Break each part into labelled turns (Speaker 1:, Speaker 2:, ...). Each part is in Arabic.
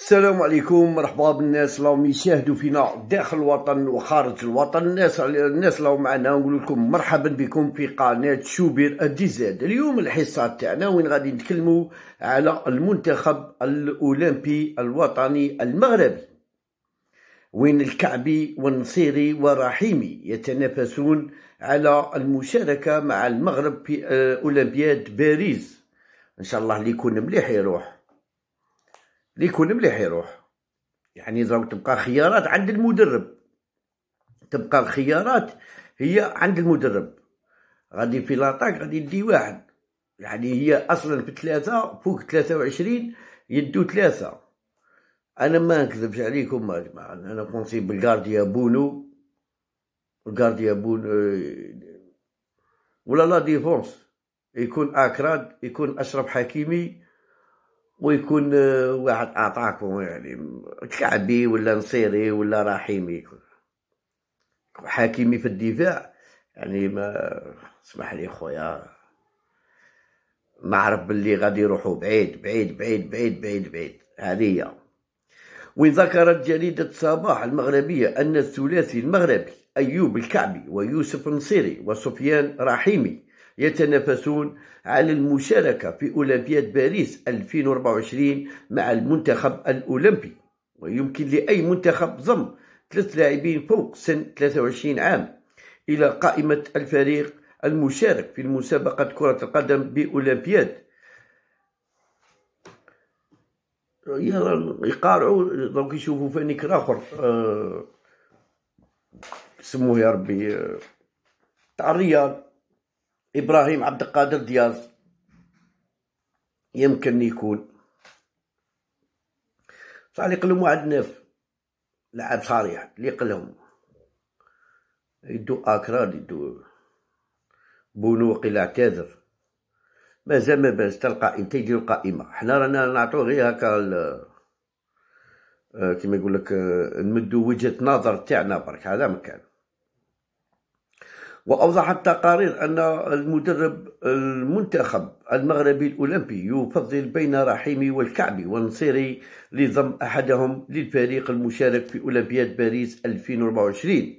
Speaker 1: السلام عليكم مرحبا بالناس اللي راهم يشاهدوا فينا داخل الوطن وخارج الوطن الناس الناس اللي معنا نقول لكم مرحبا بكم في قناه شوبير الديزاد اليوم الحصه تاعنا وين غادي نتكلموا على المنتخب الاولمبي الوطني المغربي وين الكعبي والنصيري ورحيمي يتنافسون على المشاركه مع المغرب في آه، اولمبياد باريس ان شاء الله اللي يكون مليح يروح اللي يكون مليح يروح يعني راهو تبقى خيارات عند المدرب تبقى الخيارات هي عند المدرب غادي في لاطاك غادي يدي واحد يعني هي اصلا في ثلاثة فوق ثلاثة وعشرين يدو ثلاثة انا ما نكذبش عليكم يا جماعة انا كونسي بالغارديا بونو الغارديا بونو ولا لا ديفونس يكون اكراد يكون اشرف حكيمي ويكون آه، واحد اعطاكم يعني كعبي ولا نصيري ولا رحيمي حاكمي في الدفاع يعني ما اسمح لي خويا نعرف باللي غادي يروحوا بعيد بعيد بعيد بعيد بعيد بعيد هذه هي وذكرت ذكرت جريدة صباح المغربية أن الثلاثي المغربي أيوب الكعبي ويوسف النصيري وسفيان رحيمي يتنافسون على المشاركة في أولمبياد باريس 2024 مع المنتخب الأولمبي ويمكن لأي منتخب ضم ثلاث لاعبين فوق سن 23 عام إلى قائمة الفريق المشارك في مسابقة كرة القدم بأولمبياد يقارعوا دونك يشوفوا فنيك آخر آه، سموه يا ربي آه، تاع الرياض ابراهيم عبد القادر دياز يمكن يكون صح لي قلهم واحد نف لعب صريح لي يعني، قلهم يدو اكراد يدو بونو وقيل اعتذر مازال ما باس حتى القائمة يديرو قائمة حنا رانا نعطو غير هكا آه، كيما يقول لك آه، نمدو وجهة نظر تاعنا برك هذا مكان وأوضحت تقارير أن المدرب المنتخب المغربي الأولمبي يفضل بين رحيمي والكعبي ونصيري لضم أحدهم للفريق المشارك في أولمبياد باريس 2024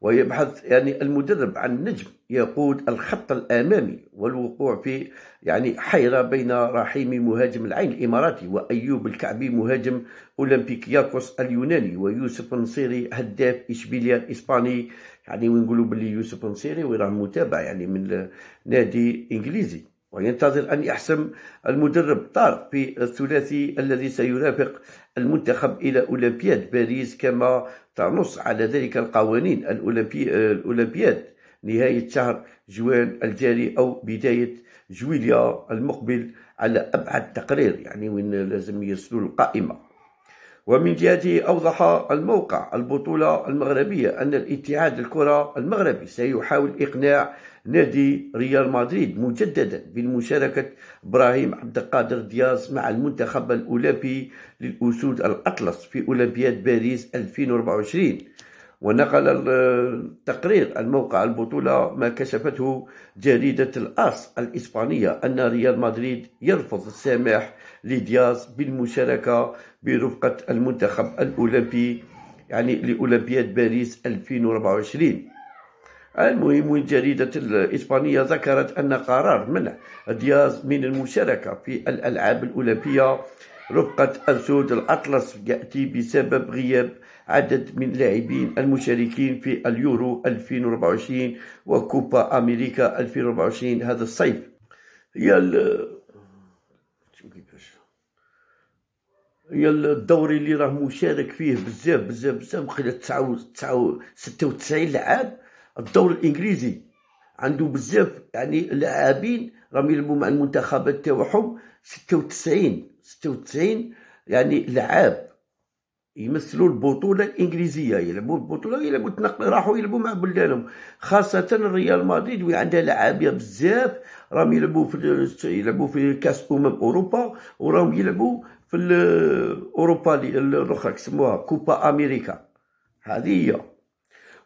Speaker 1: ويبحث يعني المدرب عن نجم يقود الخط الأمامي والوقوع في يعني حيرة بين رحيمي مهاجم العين الإماراتي وأيوب الكعبي مهاجم أولمبيكياكوس اليوناني ويوسف النصيري هداف إشبيليا الإسباني يعني وين نقولوا باللي يوسف نصيري وراه متابع يعني من نادي انجليزي وينتظر ان يحسم المدرب طارق في الثلاثي الذي سيرافق المنتخب الى اولمبياد باريس كما تنص على ذلك القوانين الأولمبي... الاولمبياد نهايه شهر جوان الجاري او بدايه جويليا المقبل على ابعد تقرير يعني وين لازم يرسلوا القائمه ومن جهته أوضح الموقع البطولة المغربية أن الاتحاد الكرة المغربي سيحاول إقناع نادي ريال مدريد مجددا بالمشاركة إبراهيم عبد القادر دياز مع المنتخب الأولمبي للأسود الأطلس في أولمبياد باريس 2024 ونقل التقرير الموقع البطولة ما كشفته جريدة الأس الإسبانية أن ريال مدريد يرفض السماح لدياز بالمشاركة برفقة المنتخب الأولمبي يعني لأولمبياد باريس 2024 المهم جريدة الإسبانية ذكرت أن قرار منع دياز من المشاركة في الألعاب الأولمبية رقة أسود الأطلس يأتي بسبب غياب عدد من اللاعبين المشاركين في اليورو 2024 وكوبا أمريكا 2024 هذا الصيف هي هي الدوري اللي راه مشارك فيه بزاف بزاف بزاف تسعة و تسعين لعاب الدوري الانجليزي عنده بزاف يعني لاعبين راهم يلعبوا مع المنتخبات تاعهم تسعين 96 يعني لعاب يمثلوا البطوله الانجليزيه يلعبوا البطوله يلعبوا تنقل راحوا يلعبوا مع بلدانهم خاصه ريال مدريد وي عندها لعابيه بزاف راهم يلعبوا في يلعبوا في كاس امم اوروبا وراهم يلعبوا في اوروبا الاخرى كسموها كوبا امريكا هذه هي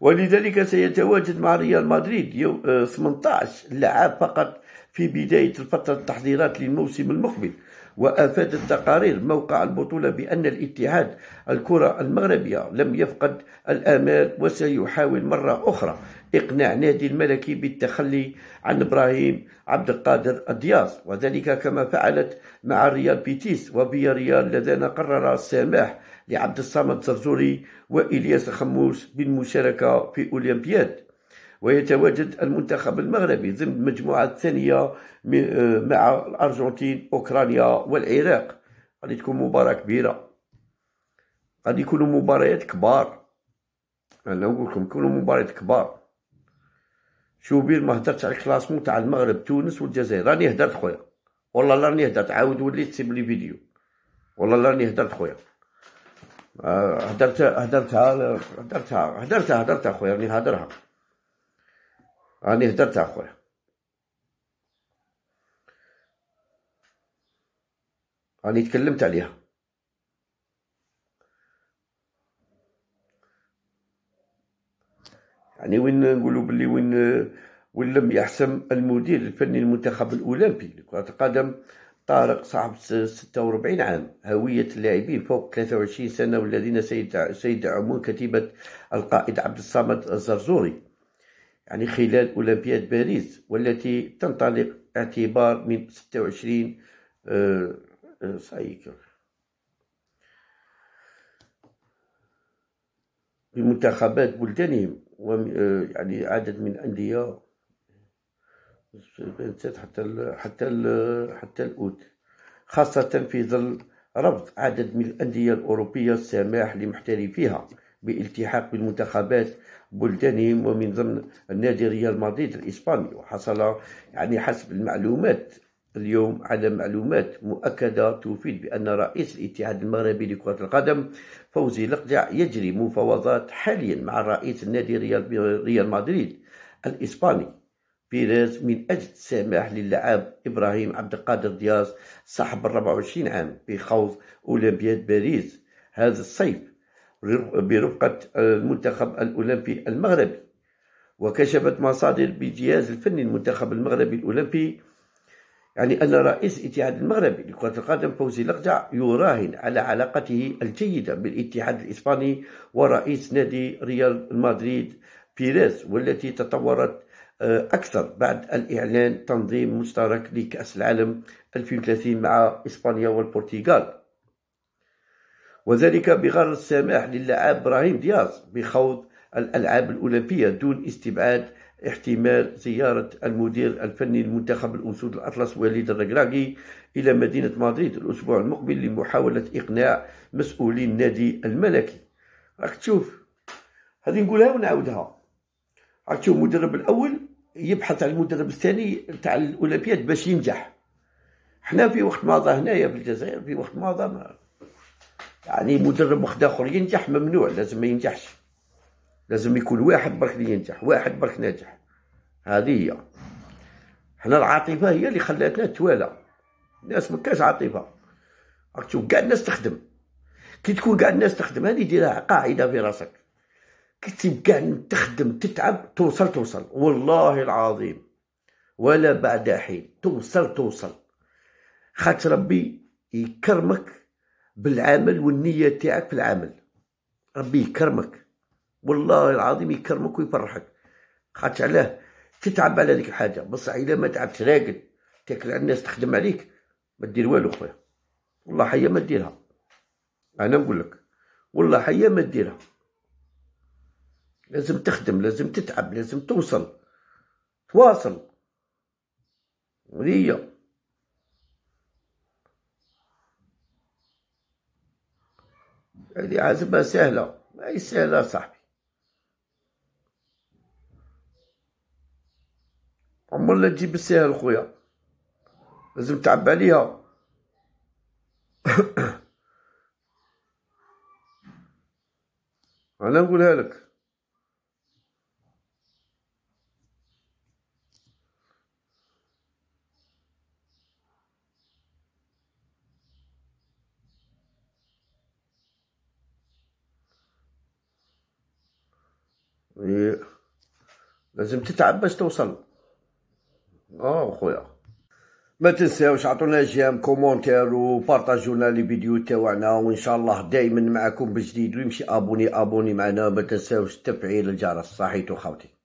Speaker 1: ولذلك سيتواجد مع ريال مدريد يوم آه، 18 لعاب فقط في بدايه فتره التحضيرات للموسم المقبل وأفادت تقارير موقع البطولة بأن الاتحاد الكرة المغربية لم يفقد الآمال وسيحاول مرة أخرى إقناع نادي الملكي بالتخلي عن إبراهيم عبد القادر الدياس وذلك كما فعلت مع ريال بيتيس وبياريال اللذان قرر السماح لعبد الصمد زرزوري وإلياس خموس بالمشاركة في أولمبياد ويتواجد المنتخب المغربي ضمن المجموعة الثانية آه، مع الأرجنتين أوكرانيا والعراق غادي تكون مباراة كبيرة غادي يكونوا مباريات كبار أنا نقول لكم يكونوا مباريات كبار شو بير ما هدرت على الكلاسمون تاع المغرب تونس والجزائر راني هدرت خويا والله لا راني هدرت عاود وليت تسيب لي فيديو والله لا راني هدرت خويا آه، هدرت هدرتها هدرتها هدرتها هدرتها خويا راني هدرها راني هدرت اخويا راني تكلمت عليها يعني وين نقولوا بلي وين وين لم يحسم المدير الفني المنتخب الاولمبي لكره القدم طارق صاحب 46 عام هوية اللاعبين فوق 23 سنة والذين سيدعمون كتيبة القائد عبد الصمد الزرزوري يعني خلال أولمبياد باريس والتي تنطلق اعتبار من 26 سايكل آه، آه، بمنتخبات بلدانهم آه، يعني عدد من الأندية حتى حتى حتى الأوت خاصة في ظل ربط عدد من الأندية الأوروبية السماح لمحترفيها بالالتحاق بالمنتخبات بلدانهم ومن ضمن النادي ريال مدريد الإسباني وحصل يعني حسب المعلومات اليوم على معلومات مؤكدة تفيد بأن رئيس الاتحاد المغربي لكرة القدم فوزي لقجع يجري مفاوضات حاليا مع رئيس النادي ريال, ريال مدريد الإسباني بيريز من أجل السماح للاعب إبراهيم عبد القادر دياز صاحب 24 عام بخوض أولمبياد باريس هذا الصيف برفقة المنتخب الأولمبي المغربي وكشفت مصادر بجهاز الفني المنتخب المغربي الأولمبي يعني أن رئيس الاتحاد المغربي لكرة القدم فوزي لقجع يراهن على علاقته الجيدة بالاتحاد الإسباني ورئيس نادي ريال مدريد بيريز والتي تطورت آه، أكثر بعد الإعلان تنظيم مشترك لكأس العالم 2030 مع إسبانيا والبرتغال وذلك بغرض السماح للاعب ابراهيم دياز بخوض الالعاب الاولمبيه دون استبعاد احتمال زيارة المدير الفني للمنتخب الأسود الأطلس وليد الركراكي إلى مدينة مدريد الأسبوع المقبل لمحاولة إقناع مسؤولي النادي الملكي راك تشوف هذه نقولها ونعاودها راك تشوف المدرب الأول يبحث عن المدرب الثاني تاع الأولمبياد باش ينجح حنا في وقت ماضى هنايا في الجزائر في وقت ماضى ما يعني مدرب واحد اخر ينجح ممنوع لازم ما ينجحش لازم يكون واحد برك اللي ينجح واحد برك ناجح هذه هي حنا العاطفه هي اللي خلاتنا توالى الناس ما كاش عاطفه راك تشوف كاع الناس تخدم كي تكون كاع الناس تخدم هذه ديرها قاعده في راسك كي تبقى تخدم تتعب توصل توصل والله العظيم ولا بعد حين توصل توصل خاطر ربي يكرمك بالعمل والنية تاعك في العمل ربي يكرمك والله العظيم يكرمك ويفرحك خاطش علاه تتعب على ذيك الحاجة بصح إذا ما تعبتش راقد تاكل على الناس تخدم عليك ما دير والو خويا والله حيا ما ديرها أنا نقول لك والله حيا ما ديرها لازم تخدم لازم تتعب لازم توصل تواصل هذه هذه يعني عازبة سهلة هي سهلة صاحبي عمرنا تجيب السهل خويا لازم تعب عليها انا نقولها لك إيه. لازم تتعب باش توصل اه خويا ما تنساوش عطونا جيم كومونتير وبارطاجونا لي فيديو تاعنا وان شاء الله دائما معكم بجديد ويمشي ابوني ابوني معنا ما تنساوش تفعيل الجرس صحيتو خوتي